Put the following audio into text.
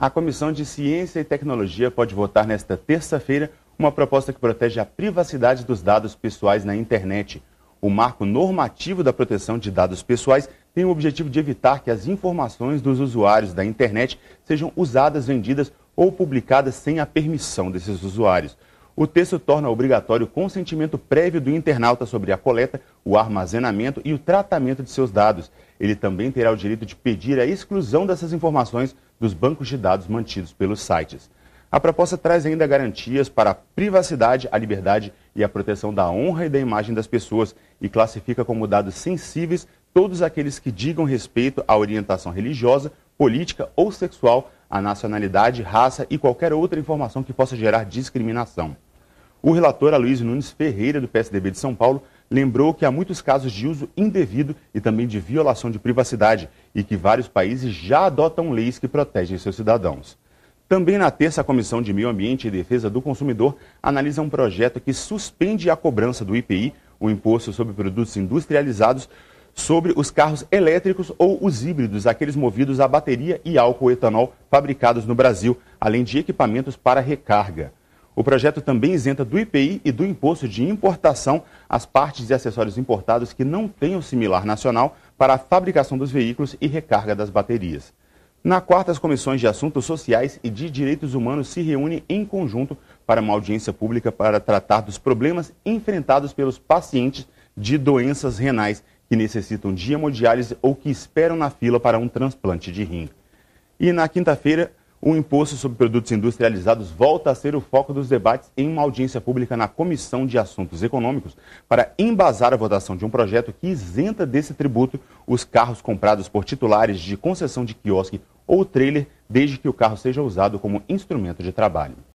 A Comissão de Ciência e Tecnologia pode votar nesta terça-feira uma proposta que protege a privacidade dos dados pessoais na internet. O marco normativo da proteção de dados pessoais tem o objetivo de evitar que as informações dos usuários da internet sejam usadas, vendidas ou publicadas sem a permissão desses usuários. O texto torna obrigatório o consentimento prévio do internauta sobre a coleta, o armazenamento e o tratamento de seus dados. Ele também terá o direito de pedir a exclusão dessas informações dos bancos de dados mantidos pelos sites. A proposta traz ainda garantias para a privacidade, a liberdade e a proteção da honra e da imagem das pessoas e classifica como dados sensíveis todos aqueles que digam respeito à orientação religiosa, política ou sexual, à nacionalidade, raça e qualquer outra informação que possa gerar discriminação. O relator Aloysio é Nunes Ferreira, do PSDB de São Paulo, lembrou que há muitos casos de uso indevido e também de violação de privacidade e que vários países já adotam leis que protegem seus cidadãos. Também na terça, a Comissão de Meio Ambiente e Defesa do Consumidor analisa um projeto que suspende a cobrança do IPI, o Imposto sobre Produtos Industrializados, sobre os carros elétricos ou os híbridos, aqueles movidos a bateria e álcool etanol fabricados no Brasil, além de equipamentos para recarga. O projeto também isenta do IPI e do imposto de importação as partes e acessórios importados que não tenham similar nacional para a fabricação dos veículos e recarga das baterias. Na quarta, as comissões de assuntos sociais e de direitos humanos se reúnem em conjunto para uma audiência pública para tratar dos problemas enfrentados pelos pacientes de doenças renais que necessitam de hemodiálise ou que esperam na fila para um transplante de rim. E na quinta-feira, o imposto sobre produtos industrializados volta a ser o foco dos debates em uma audiência pública na Comissão de Assuntos Econômicos para embasar a votação de um projeto que isenta desse tributo os carros comprados por titulares de concessão de quiosque ou trailer, desde que o carro seja usado como instrumento de trabalho.